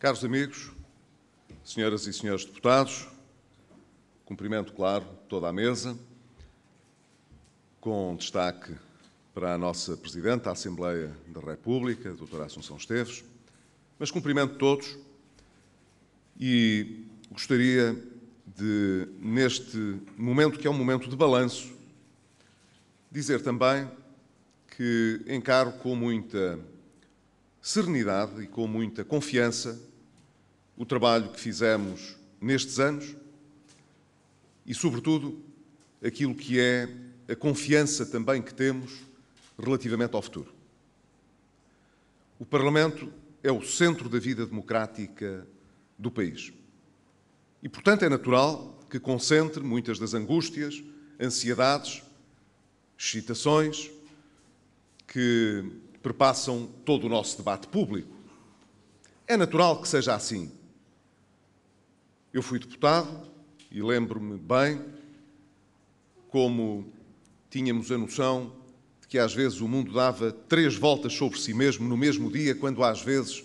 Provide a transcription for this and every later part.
Caros amigos, senhoras e senhores deputados, cumprimento, claro, toda a mesa, com destaque para a nossa Presidente da Assembleia da República, a doutora Assunção Esteves, mas cumprimento todos e gostaria de, neste momento, que é um momento de balanço, dizer também que encaro com muita serenidade e com muita confiança o trabalho que fizemos nestes anos e, sobretudo, aquilo que é a confiança também que temos relativamente ao futuro. O Parlamento é o centro da vida democrática do país. E, portanto, é natural que concentre muitas das angústias, ansiedades, excitações que perpassam todo o nosso debate público. É natural que seja assim. Eu fui deputado e lembro-me bem como tínhamos a noção de que às vezes o mundo dava três voltas sobre si mesmo no mesmo dia, quando às vezes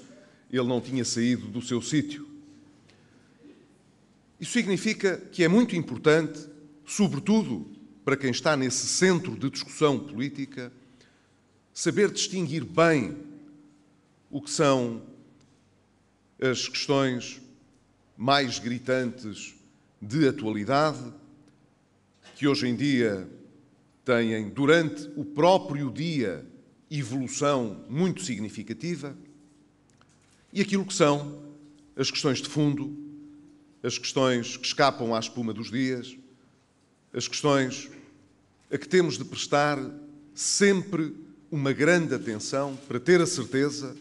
ele não tinha saído do seu sítio. Isso significa que é muito importante, sobretudo para quem está nesse centro de discussão política, saber distinguir bem o que são as questões mais gritantes de atualidade, que hoje em dia têm, durante o próprio dia, evolução muito significativa, e aquilo que são as questões de fundo, as questões que escapam à espuma dos dias, as questões a que temos de prestar sempre uma grande atenção para ter a certeza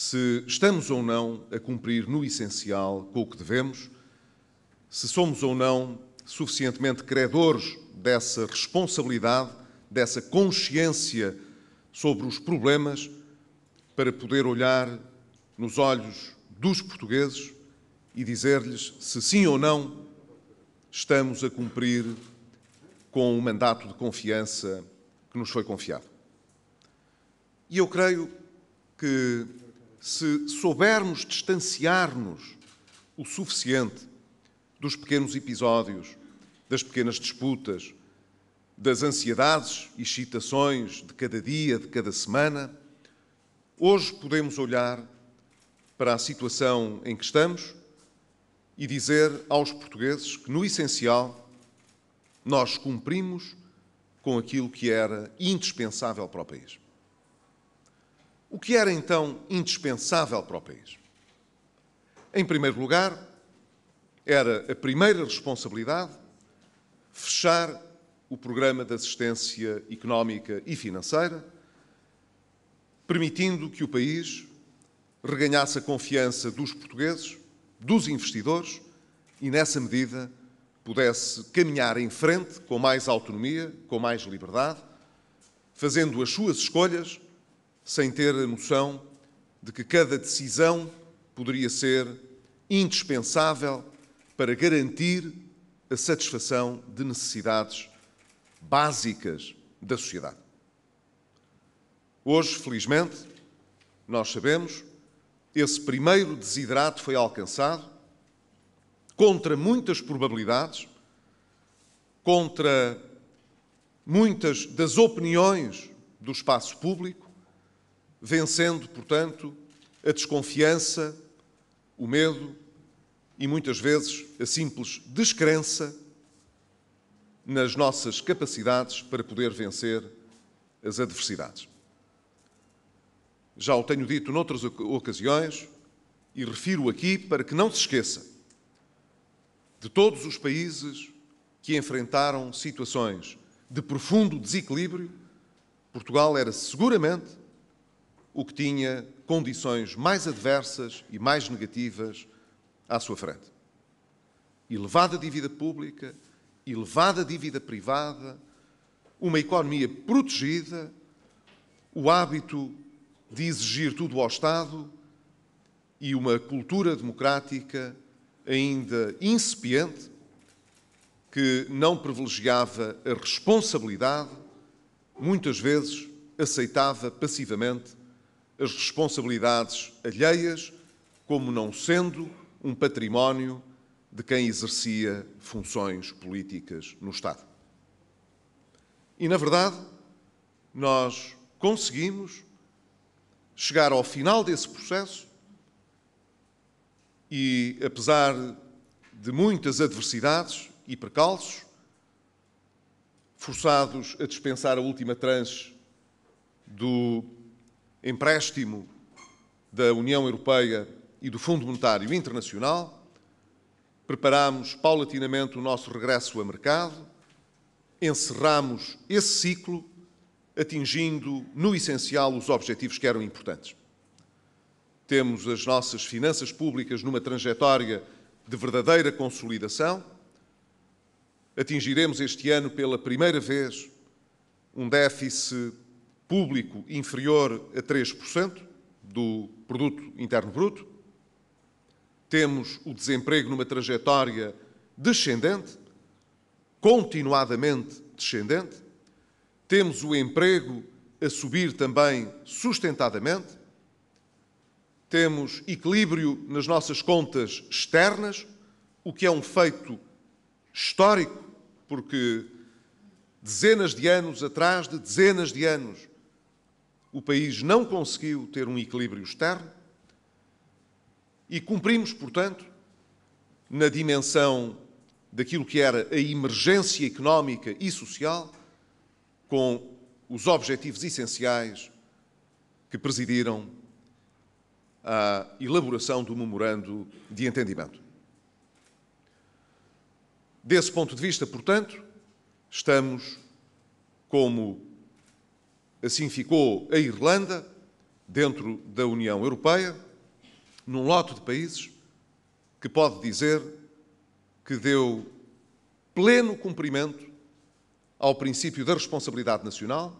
se estamos ou não a cumprir no essencial com o que devemos, se somos ou não suficientemente credores dessa responsabilidade, dessa consciência sobre os problemas, para poder olhar nos olhos dos portugueses e dizer-lhes se sim ou não estamos a cumprir com o mandato de confiança que nos foi confiado. E eu creio que se soubermos distanciar-nos o suficiente dos pequenos episódios, das pequenas disputas, das ansiedades e excitações de cada dia, de cada semana, hoje podemos olhar para a situação em que estamos e dizer aos portugueses que, no essencial, nós cumprimos com aquilo que era indispensável para o país. O que era então indispensável para o país? Em primeiro lugar, era a primeira responsabilidade fechar o programa de assistência económica e financeira, permitindo que o país reganhasse a confiança dos portugueses, dos investidores e, nessa medida, pudesse caminhar em frente com mais autonomia, com mais liberdade, fazendo as suas escolhas sem ter a noção de que cada decisão poderia ser indispensável para garantir a satisfação de necessidades básicas da sociedade. Hoje, felizmente, nós sabemos, esse primeiro desidrato foi alcançado contra muitas probabilidades, contra muitas das opiniões do espaço público, vencendo, portanto, a desconfiança, o medo e muitas vezes a simples descrença nas nossas capacidades para poder vencer as adversidades. Já o tenho dito noutras ocasiões e refiro aqui para que não se esqueça de todos os países que enfrentaram situações de profundo desequilíbrio, Portugal era seguramente o que tinha condições mais adversas e mais negativas à sua frente. Elevada dívida pública, elevada dívida privada, uma economia protegida, o hábito de exigir tudo ao Estado e uma cultura democrática ainda incipiente que não privilegiava a responsabilidade, muitas vezes aceitava passivamente as responsabilidades alheias como não sendo um património de quem exercia funções políticas no Estado. E, na verdade, nós conseguimos chegar ao final desse processo e, apesar de muitas adversidades e precalços, forçados a dispensar a última tranche do empréstimo da União Europeia e do Fundo Monetário Internacional, preparámos paulatinamente o nosso regresso a mercado, encerramos esse ciclo, atingindo, no essencial, os objetivos que eram importantes. Temos as nossas finanças públicas numa trajetória de verdadeira consolidação. Atingiremos este ano, pela primeira vez, um déficit público inferior a 3% do produto interno bruto. Temos o desemprego numa trajetória descendente, continuadamente descendente. Temos o emprego a subir também sustentadamente. Temos equilíbrio nas nossas contas externas, o que é um feito histórico, porque dezenas de anos atrás de dezenas de anos o país não conseguiu ter um equilíbrio externo e cumprimos, portanto, na dimensão daquilo que era a emergência económica e social, com os objetivos essenciais que presidiram a elaboração do memorando de entendimento. Desse ponto de vista, portanto, estamos como Assim ficou a Irlanda, dentro da União Europeia, num lote de países que pode dizer que deu pleno cumprimento ao princípio da responsabilidade nacional,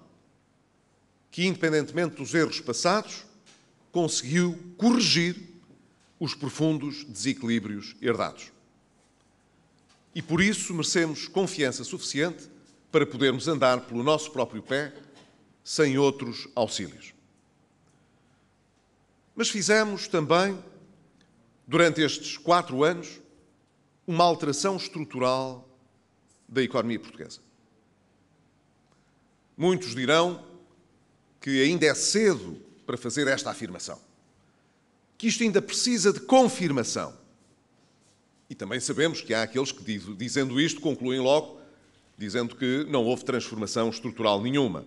que, independentemente dos erros passados, conseguiu corrigir os profundos desequilíbrios herdados. E por isso merecemos confiança suficiente para podermos andar pelo nosso próprio pé sem outros auxílios. Mas fizemos também, durante estes quatro anos, uma alteração estrutural da economia portuguesa. Muitos dirão que ainda é cedo para fazer esta afirmação, que isto ainda precisa de confirmação. E também sabemos que há aqueles que, dizendo isto, concluem logo dizendo que não houve transformação estrutural nenhuma.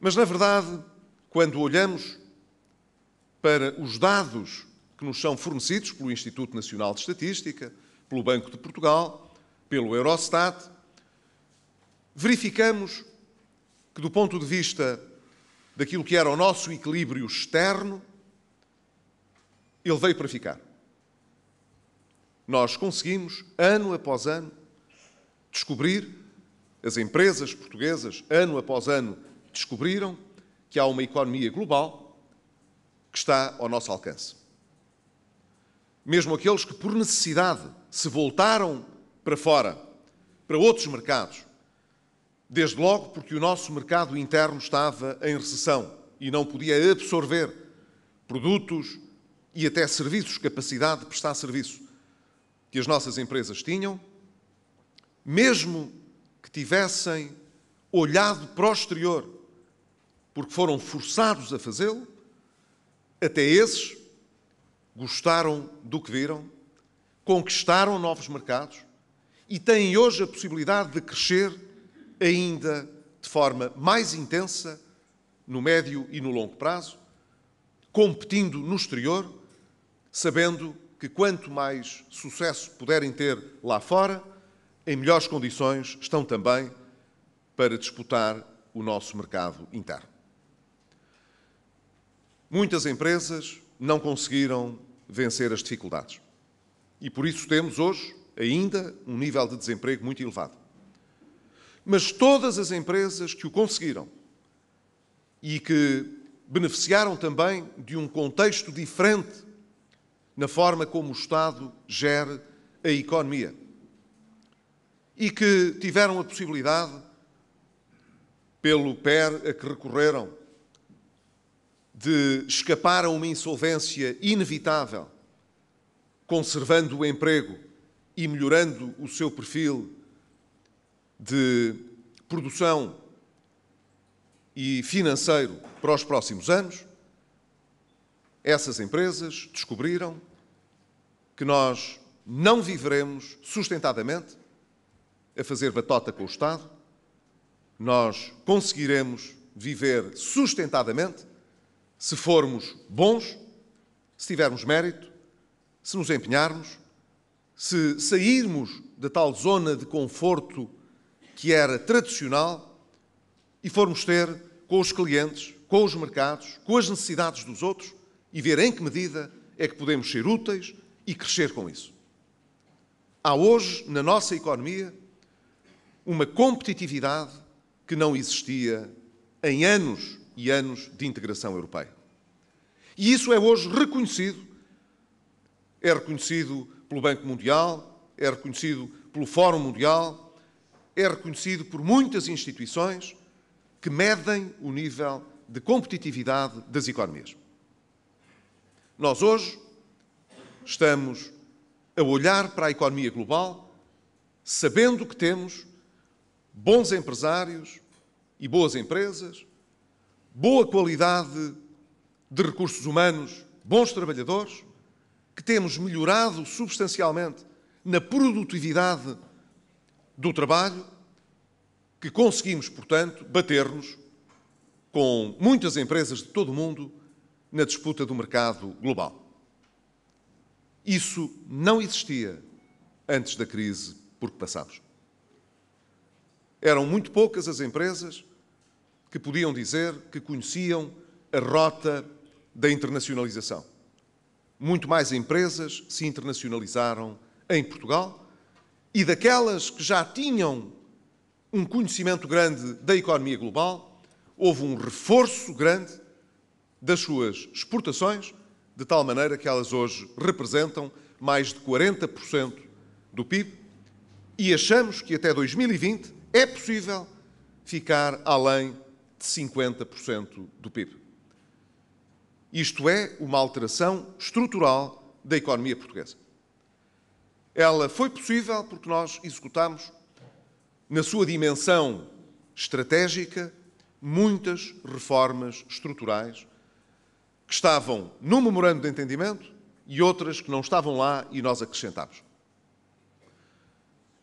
Mas, na verdade, quando olhamos para os dados que nos são fornecidos pelo Instituto Nacional de Estatística, pelo Banco de Portugal, pelo Eurostat, verificamos que, do ponto de vista daquilo que era o nosso equilíbrio externo, ele veio para ficar. Nós conseguimos, ano após ano, descobrir as empresas portuguesas, ano após ano, descobriram que há uma economia global que está ao nosso alcance. Mesmo aqueles que, por necessidade, se voltaram para fora, para outros mercados, desde logo porque o nosso mercado interno estava em recessão e não podia absorver produtos e até serviços, capacidade de prestar serviço que as nossas empresas tinham, mesmo que tivessem olhado para o exterior porque foram forçados a fazê-lo, até esses gostaram do que viram, conquistaram novos mercados e têm hoje a possibilidade de crescer ainda de forma mais intensa no médio e no longo prazo, competindo no exterior, sabendo que quanto mais sucesso puderem ter lá fora, em melhores condições estão também para disputar o nosso mercado interno. Muitas empresas não conseguiram vencer as dificuldades. E por isso temos hoje ainda um nível de desemprego muito elevado. Mas todas as empresas que o conseguiram e que beneficiaram também de um contexto diferente na forma como o Estado gere a economia e que tiveram a possibilidade, pelo PER a que recorreram, de escapar a uma insolvência inevitável, conservando o emprego e melhorando o seu perfil de produção e financeiro para os próximos anos, essas empresas descobriram que nós não viveremos sustentadamente a fazer batota com o Estado, nós conseguiremos viver sustentadamente se formos bons, se tivermos mérito, se nos empenharmos, se sairmos da tal zona de conforto que era tradicional e formos ter com os clientes, com os mercados, com as necessidades dos outros e ver em que medida é que podemos ser úteis e crescer com isso. Há hoje na nossa economia uma competitividade que não existia em anos e anos de integração europeia. E isso é hoje reconhecido. É reconhecido pelo Banco Mundial, é reconhecido pelo Fórum Mundial, é reconhecido por muitas instituições que medem o nível de competitividade das economias. Nós hoje estamos a olhar para a economia global sabendo que temos bons empresários e boas empresas, boa qualidade de recursos humanos, bons trabalhadores, que temos melhorado substancialmente na produtividade do trabalho, que conseguimos, portanto, bater-nos com muitas empresas de todo o mundo na disputa do mercado global. Isso não existia antes da crise por que passámos. Eram muito poucas as empresas que podiam dizer que conheciam a rota da internacionalização. Muito mais empresas se internacionalizaram em Portugal e daquelas que já tinham um conhecimento grande da economia global, houve um reforço grande das suas exportações, de tal maneira que elas hoje representam mais de 40% do PIB e achamos que até 2020 é possível ficar além de 50% do PIB. Isto é uma alteração estrutural da economia portuguesa. Ela foi possível porque nós executamos, na sua dimensão estratégica, muitas reformas estruturais que estavam no memorando de entendimento e outras que não estavam lá e nós acrescentámos.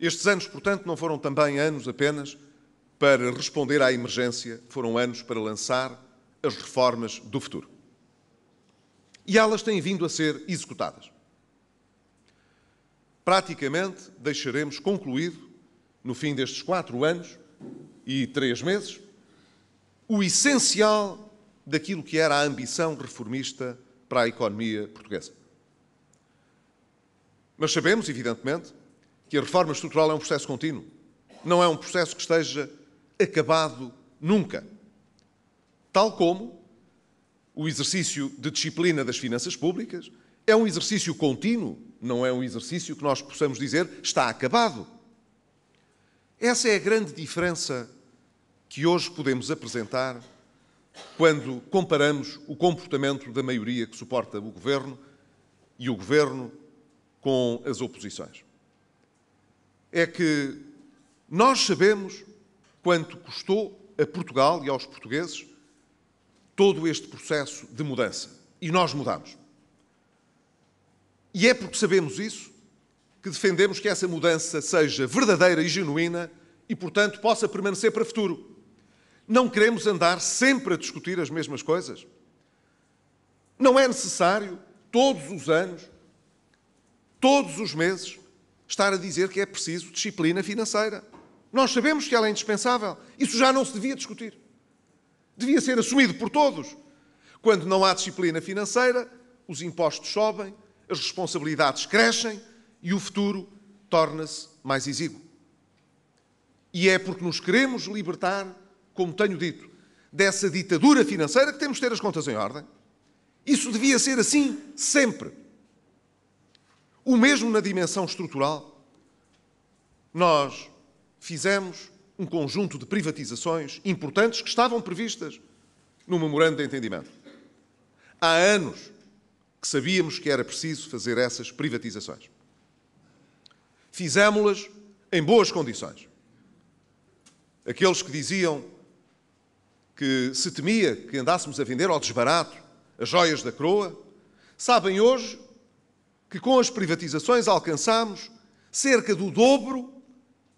Estes anos, portanto, não foram também anos apenas para responder à emergência foram anos para lançar as reformas do futuro. E elas têm vindo a ser executadas. Praticamente deixaremos concluído, no fim destes quatro anos e três meses, o essencial daquilo que era a ambição reformista para a economia portuguesa. Mas sabemos, evidentemente, que a reforma estrutural é um processo contínuo. Não é um processo que esteja acabado nunca. Tal como o exercício de disciplina das finanças públicas é um exercício contínuo, não é um exercício que nós possamos dizer está acabado. Essa é a grande diferença que hoje podemos apresentar quando comparamos o comportamento da maioria que suporta o governo e o governo com as oposições. É que nós sabemos quanto custou a Portugal e aos portugueses todo este processo de mudança. E nós mudamos. E é porque sabemos isso que defendemos que essa mudança seja verdadeira e genuína e, portanto, possa permanecer para o futuro. Não queremos andar sempre a discutir as mesmas coisas. Não é necessário, todos os anos, todos os meses, estar a dizer que é preciso disciplina financeira. Nós sabemos que ela é indispensável. Isso já não se devia discutir. Devia ser assumido por todos. Quando não há disciplina financeira, os impostos sobem, as responsabilidades crescem e o futuro torna-se mais exíguo. E é porque nos queremos libertar, como tenho dito, dessa ditadura financeira que temos de ter as contas em ordem. Isso devia ser assim sempre. O mesmo na dimensão estrutural. Nós fizemos um conjunto de privatizações importantes que estavam previstas no memorando de entendimento. Há anos que sabíamos que era preciso fazer essas privatizações. Fizemos-las em boas condições. Aqueles que diziam que se temia que andássemos a vender ao desbarato as joias da coroa, sabem hoje que com as privatizações alcançamos cerca do dobro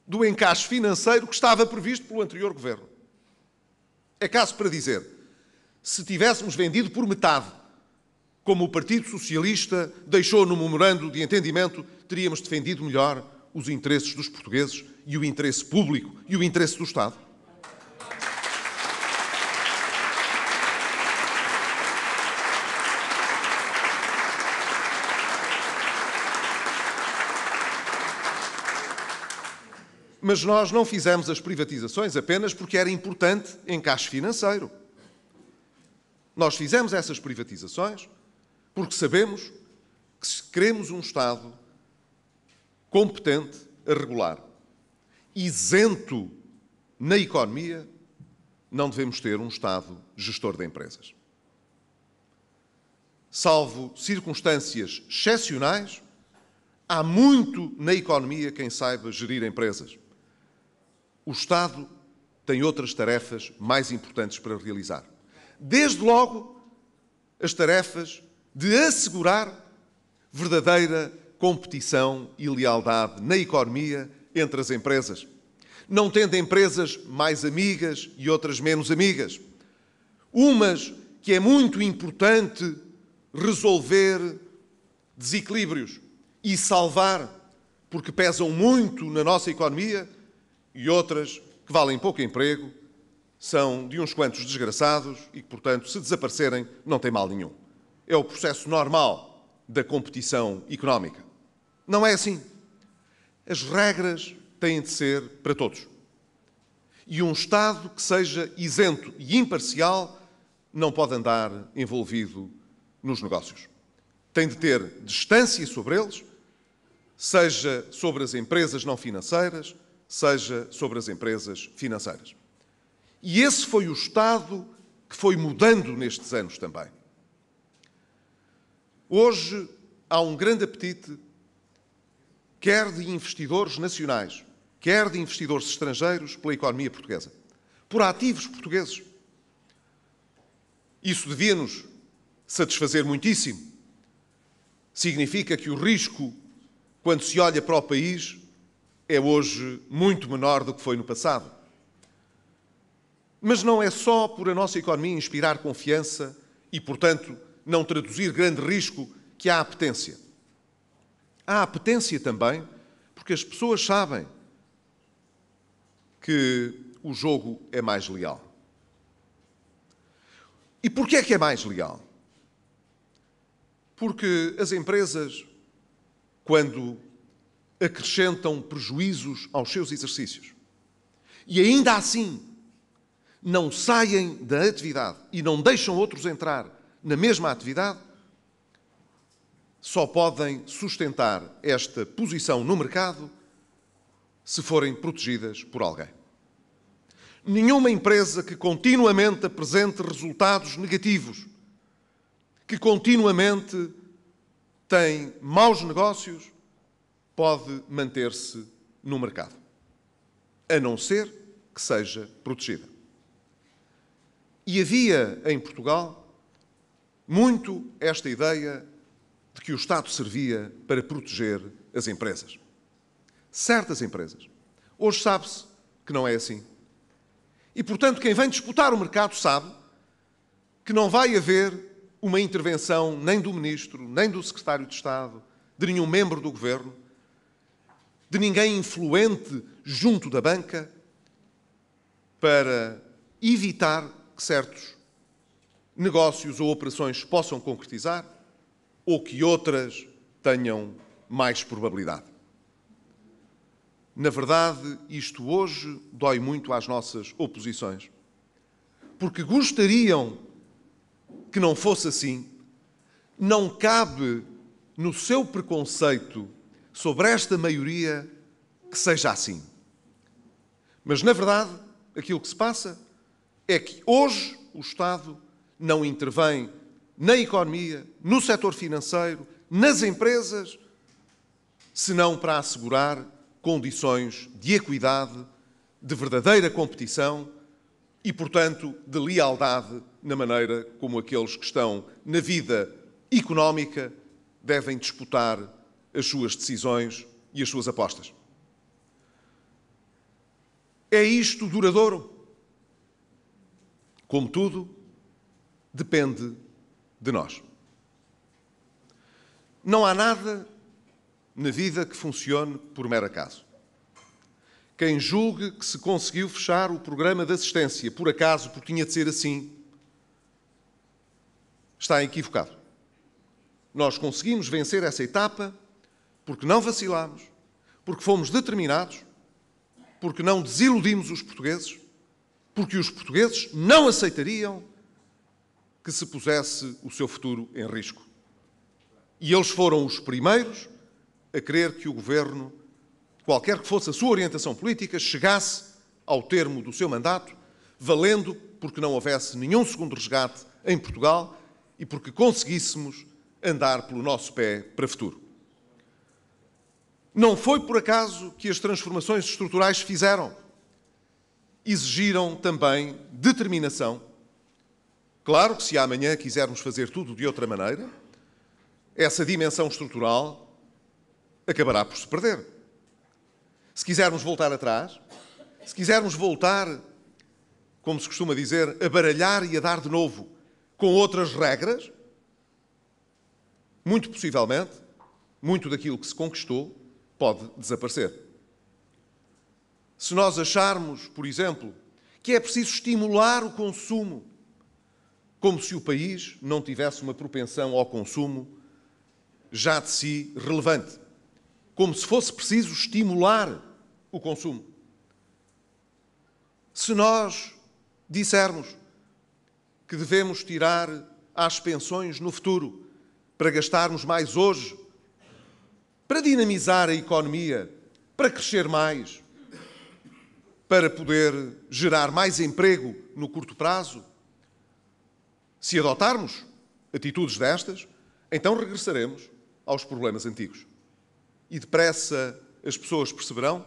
do encaixe financeiro que estava previsto pelo anterior governo. É caso para dizer, se tivéssemos vendido por metade, como o Partido Socialista deixou no memorando de entendimento, teríamos defendido melhor os interesses dos portugueses e o interesse público e o interesse do Estado. Mas nós não fizemos as privatizações apenas porque era importante encaixe financeiro. Nós fizemos essas privatizações porque sabemos que se queremos um Estado competente a regular, isento na economia, não devemos ter um Estado gestor de empresas. Salvo circunstâncias excepcionais, há muito na economia quem saiba gerir empresas o Estado tem outras tarefas mais importantes para realizar. Desde logo, as tarefas de assegurar verdadeira competição e lealdade na economia entre as empresas, não tendo empresas mais amigas e outras menos amigas. Umas que é muito importante resolver desequilíbrios e salvar, porque pesam muito na nossa economia, e outras que valem pouco emprego, são de uns quantos desgraçados e que, portanto, se desaparecerem, não tem mal nenhum. É o processo normal da competição económica. Não é assim. As regras têm de ser para todos. E um Estado que seja isento e imparcial não pode andar envolvido nos negócios. Tem de ter distância sobre eles, seja sobre as empresas não financeiras, seja sobre as empresas financeiras. E esse foi o Estado que foi mudando nestes anos também. Hoje há um grande apetite, quer de investidores nacionais, quer de investidores estrangeiros, pela economia portuguesa, por ativos portugueses. Isso devia nos satisfazer muitíssimo. Significa que o risco, quando se olha para o país, é hoje muito menor do que foi no passado. Mas não é só por a nossa economia inspirar confiança e, portanto, não traduzir grande risco que há apetência. Há apetência também porque as pessoas sabem que o jogo é mais leal. E porquê é que é mais leal? Porque as empresas, quando acrescentam prejuízos aos seus exercícios. E ainda assim, não saem da atividade e não deixam outros entrar na mesma atividade, só podem sustentar esta posição no mercado se forem protegidas por alguém. Nenhuma empresa que continuamente apresente resultados negativos, que continuamente tem maus negócios, pode manter-se no mercado, a não ser que seja protegida. E havia em Portugal muito esta ideia de que o Estado servia para proteger as empresas. Certas empresas. Hoje sabe-se que não é assim. E, portanto, quem vem disputar o mercado sabe que não vai haver uma intervenção nem do Ministro, nem do Secretário de Estado, de nenhum membro do Governo, de ninguém influente junto da banca para evitar que certos negócios ou operações possam concretizar ou que outras tenham mais probabilidade. Na verdade, isto hoje dói muito às nossas oposições, porque gostariam que não fosse assim. Não cabe no seu preconceito sobre esta maioria que seja assim. Mas, na verdade, aquilo que se passa é que hoje o Estado não intervém na economia, no setor financeiro, nas empresas, senão para assegurar condições de equidade, de verdadeira competição e, portanto, de lealdade na maneira como aqueles que estão na vida económica devem disputar as suas decisões e as suas apostas. É isto duradouro? Como tudo, depende de nós. Não há nada na vida que funcione por mero acaso. Quem julgue que se conseguiu fechar o programa de assistência por acaso, porque tinha de ser assim, está equivocado. Nós conseguimos vencer essa etapa porque não vacilámos, porque fomos determinados, porque não desiludimos os portugueses, porque os portugueses não aceitariam que se pusesse o seu futuro em risco. E eles foram os primeiros a querer que o governo, qualquer que fosse a sua orientação política, chegasse ao termo do seu mandato, valendo porque não houvesse nenhum segundo resgate em Portugal e porque conseguíssemos andar pelo nosso pé para futuro. Não foi por acaso que as transformações estruturais fizeram. Exigiram também determinação. Claro que se amanhã quisermos fazer tudo de outra maneira, essa dimensão estrutural acabará por se perder. Se quisermos voltar atrás, se quisermos voltar, como se costuma dizer, a baralhar e a dar de novo com outras regras, muito possivelmente, muito daquilo que se conquistou pode desaparecer. Se nós acharmos, por exemplo, que é preciso estimular o consumo, como se o país não tivesse uma propensão ao consumo já de si relevante, como se fosse preciso estimular o consumo. Se nós dissermos que devemos tirar as pensões no futuro para gastarmos mais hoje para dinamizar a economia, para crescer mais, para poder gerar mais emprego no curto prazo. Se adotarmos atitudes destas, então regressaremos aos problemas antigos. E depressa as pessoas perceberão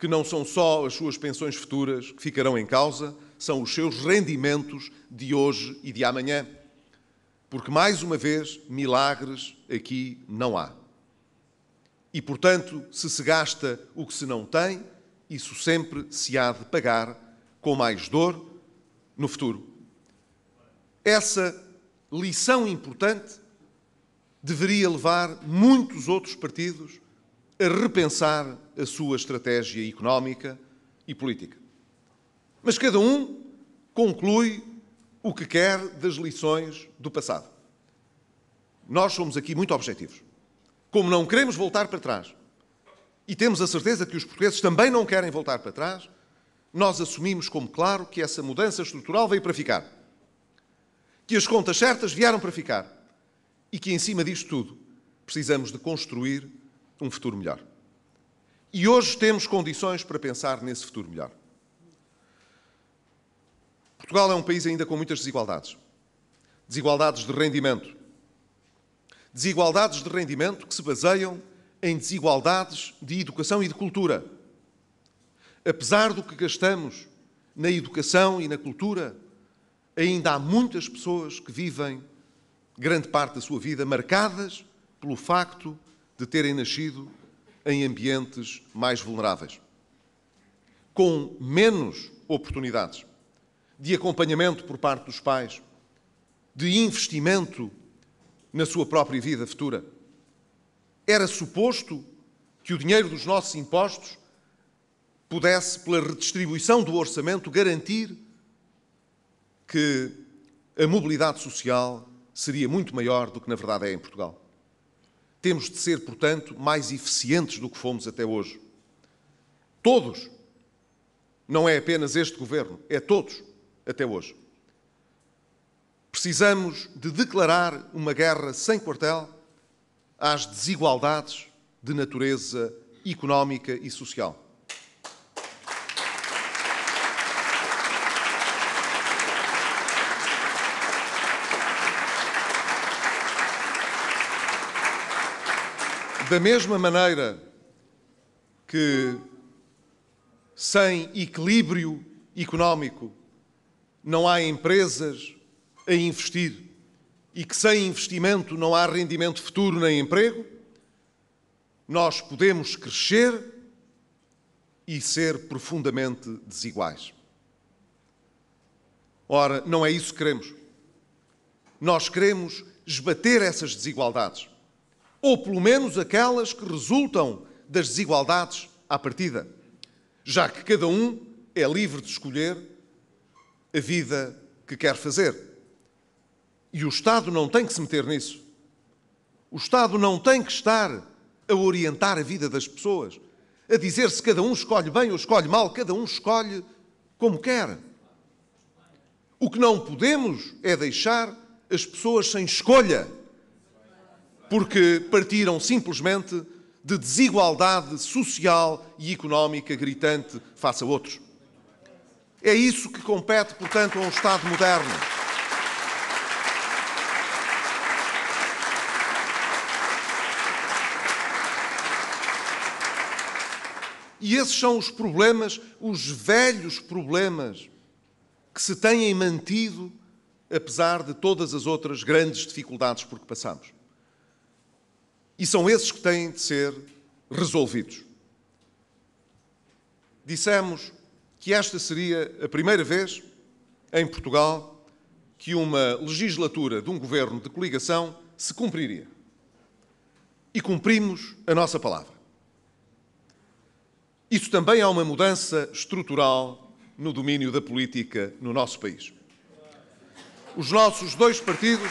que não são só as suas pensões futuras que ficarão em causa, são os seus rendimentos de hoje e de amanhã. Porque, mais uma vez, milagres aqui não há. E, portanto, se se gasta o que se não tem, isso sempre se há de pagar com mais dor no futuro. Essa lição importante deveria levar muitos outros partidos a repensar a sua estratégia económica e política. Mas cada um conclui o que quer das lições do passado. Nós somos aqui muito objetivos. Como não queremos voltar para trás e temos a certeza que os portugueses também não querem voltar para trás, nós assumimos como claro que essa mudança estrutural veio para ficar. Que as contas certas vieram para ficar. E que, em cima disto tudo, precisamos de construir um futuro melhor. E hoje temos condições para pensar nesse futuro melhor. Portugal é um país ainda com muitas desigualdades. Desigualdades de rendimento, Desigualdades de rendimento que se baseiam em desigualdades de educação e de cultura. Apesar do que gastamos na educação e na cultura, ainda há muitas pessoas que vivem grande parte da sua vida marcadas pelo facto de terem nascido em ambientes mais vulneráveis, com menos oportunidades de acompanhamento por parte dos pais, de investimento na sua própria vida futura. Era suposto que o dinheiro dos nossos impostos pudesse, pela redistribuição do orçamento, garantir que a mobilidade social seria muito maior do que na verdade é em Portugal. Temos de ser, portanto, mais eficientes do que fomos até hoje. Todos. Não é apenas este governo, é todos até hoje. Precisamos de declarar uma guerra sem quartel às desigualdades de natureza económica e social. Da mesma maneira que sem equilíbrio económico não há empresas a investir e que sem investimento não há rendimento futuro nem emprego, nós podemos crescer e ser profundamente desiguais. Ora, não é isso que queremos. Nós queremos esbater essas desigualdades, ou pelo menos aquelas que resultam das desigualdades à partida, já que cada um é livre de escolher a vida que quer fazer. E o Estado não tem que se meter nisso. O Estado não tem que estar a orientar a vida das pessoas, a dizer se cada um escolhe bem ou escolhe mal, cada um escolhe como quer. O que não podemos é deixar as pessoas sem escolha, porque partiram simplesmente de desigualdade social e económica gritante face a outros. É isso que compete, portanto, a um Estado moderno. E esses são os problemas, os velhos problemas, que se têm mantido, apesar de todas as outras grandes dificuldades por que passamos. E são esses que têm de ser resolvidos. Dissemos que esta seria a primeira vez em Portugal que uma legislatura de um governo de coligação se cumpriria. E cumprimos a nossa palavra. Isso também é uma mudança estrutural no domínio da política no nosso país. Os nossos dois partidos.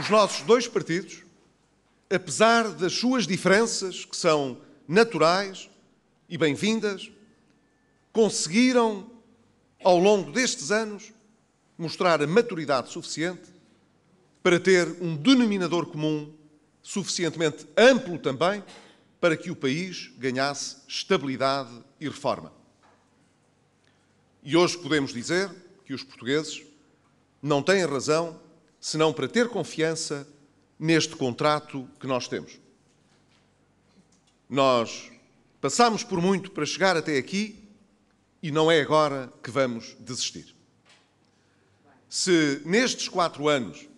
Os nossos dois partidos, apesar das suas diferenças, que são naturais e bem-vindas, conseguiram, ao longo destes anos, mostrar a maturidade suficiente para ter um denominador comum suficientemente amplo também para que o país ganhasse estabilidade e reforma. E hoje podemos dizer que os portugueses não têm razão senão para ter confiança neste contrato que nós temos. Nós passámos por muito para chegar até aqui e não é agora que vamos desistir. Se nestes quatro anos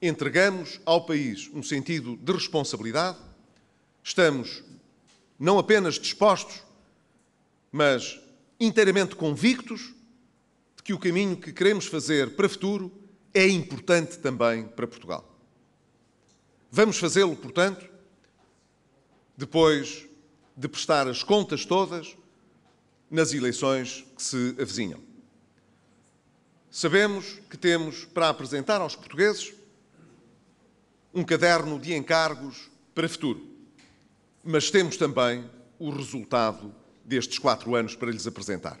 entregamos ao país um sentido de responsabilidade, estamos não apenas dispostos, mas inteiramente convictos de que o caminho que queremos fazer para o futuro é importante também para Portugal. Vamos fazê-lo, portanto, depois de prestar as contas todas nas eleições que se avizinham. Sabemos que temos para apresentar aos portugueses um caderno de encargos para futuro. Mas temos também o resultado destes quatro anos para lhes apresentar.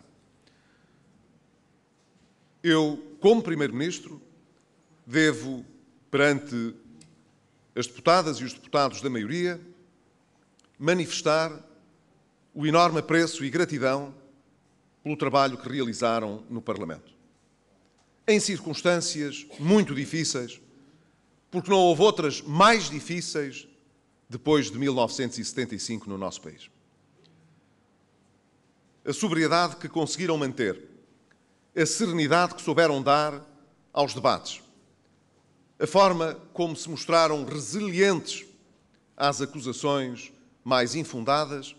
Eu, como Primeiro-Ministro, devo, perante as deputadas e os deputados da maioria, manifestar o enorme apreço e gratidão pelo trabalho que realizaram no Parlamento. Em circunstâncias muito difíceis, porque não houve outras mais difíceis depois de 1975 no nosso país. A sobriedade que conseguiram manter, a serenidade que souberam dar aos debates, a forma como se mostraram resilientes às acusações mais infundadas,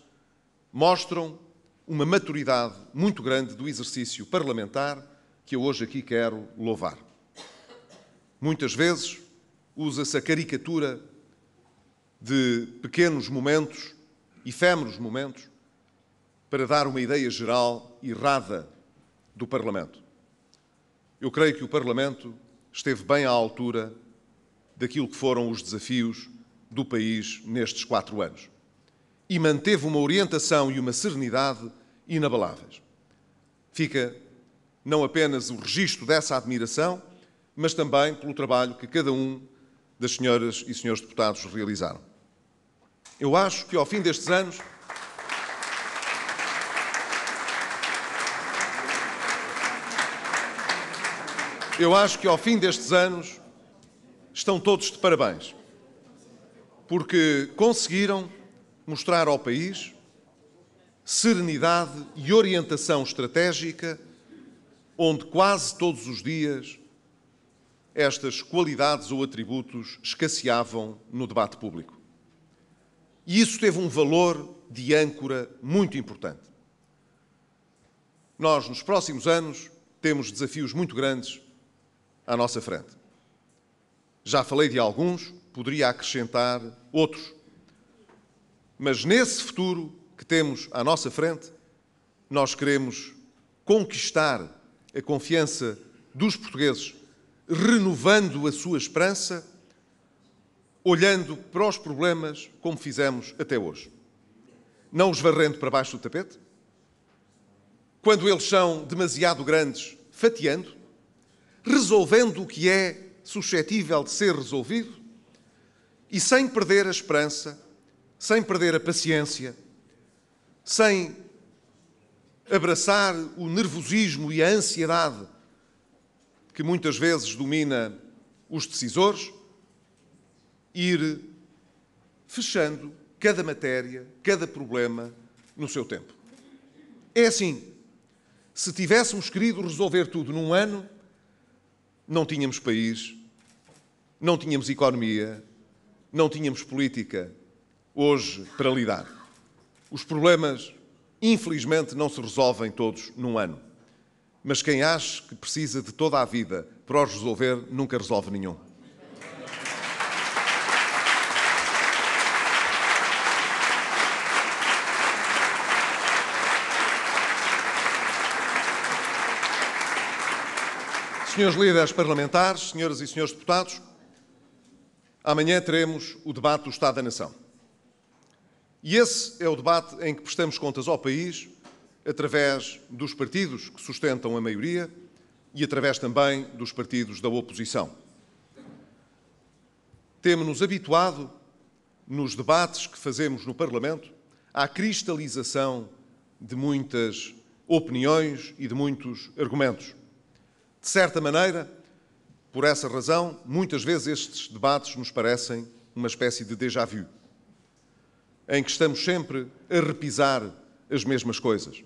mostram uma maturidade muito grande do exercício parlamentar que eu hoje aqui quero louvar. Muitas vezes usa-se a caricatura de pequenos momentos, efêmeros momentos, para dar uma ideia geral errada do Parlamento. Eu creio que o Parlamento esteve bem à altura daquilo que foram os desafios do país nestes quatro anos e manteve uma orientação e uma serenidade inabaláveis. Fica não apenas o registro dessa admiração, mas também pelo trabalho que cada um das senhoras e senhores deputados realizaram. Eu acho que ao fim destes anos. Eu acho que ao fim destes anos estão todos de parabéns, porque conseguiram mostrar ao país serenidade e orientação estratégica, onde quase todos os dias estas qualidades ou atributos escasseavam no debate público. E isso teve um valor de âncora muito importante. Nós, nos próximos anos, temos desafios muito grandes à nossa frente. Já falei de alguns, poderia acrescentar outros. Mas nesse futuro que temos à nossa frente, nós queremos conquistar a confiança dos portugueses renovando a sua esperança, olhando para os problemas como fizemos até hoje. Não os varrendo para baixo do tapete, quando eles são demasiado grandes, fatiando, resolvendo o que é suscetível de ser resolvido e sem perder a esperança, sem perder a paciência, sem abraçar o nervosismo e a ansiedade que muitas vezes domina os decisores, ir fechando cada matéria, cada problema no seu tempo. É assim. Se tivéssemos querido resolver tudo num ano, não tínhamos país, não tínhamos economia, não tínhamos política hoje para lidar. Os problemas, infelizmente, não se resolvem todos num ano mas quem acha que precisa de toda a vida para os resolver nunca resolve nenhum. Senhores líderes parlamentares, senhoras e senhores deputados, amanhã teremos o debate do Estado da Nação. E esse é o debate em que prestamos contas ao país através dos partidos que sustentam a maioria e através também dos partidos da oposição. Temos-nos habituado, nos debates que fazemos no Parlamento, à cristalização de muitas opiniões e de muitos argumentos. De certa maneira, por essa razão, muitas vezes estes debates nos parecem uma espécie de déjà vu, em que estamos sempre a repisar as mesmas coisas.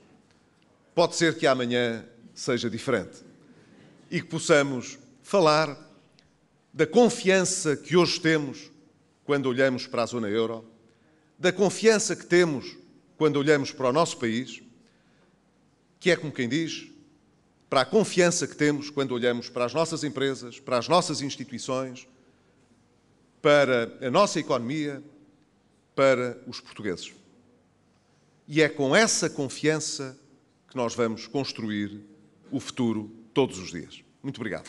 Pode ser que amanhã seja diferente e que possamos falar da confiança que hoje temos quando olhamos para a zona euro, da confiança que temos quando olhamos para o nosso país, que é como quem diz, para a confiança que temos quando olhamos para as nossas empresas, para as nossas instituições, para a nossa economia, para os portugueses. E é com essa confiança que nós vamos construir o futuro todos os dias. Muito obrigado.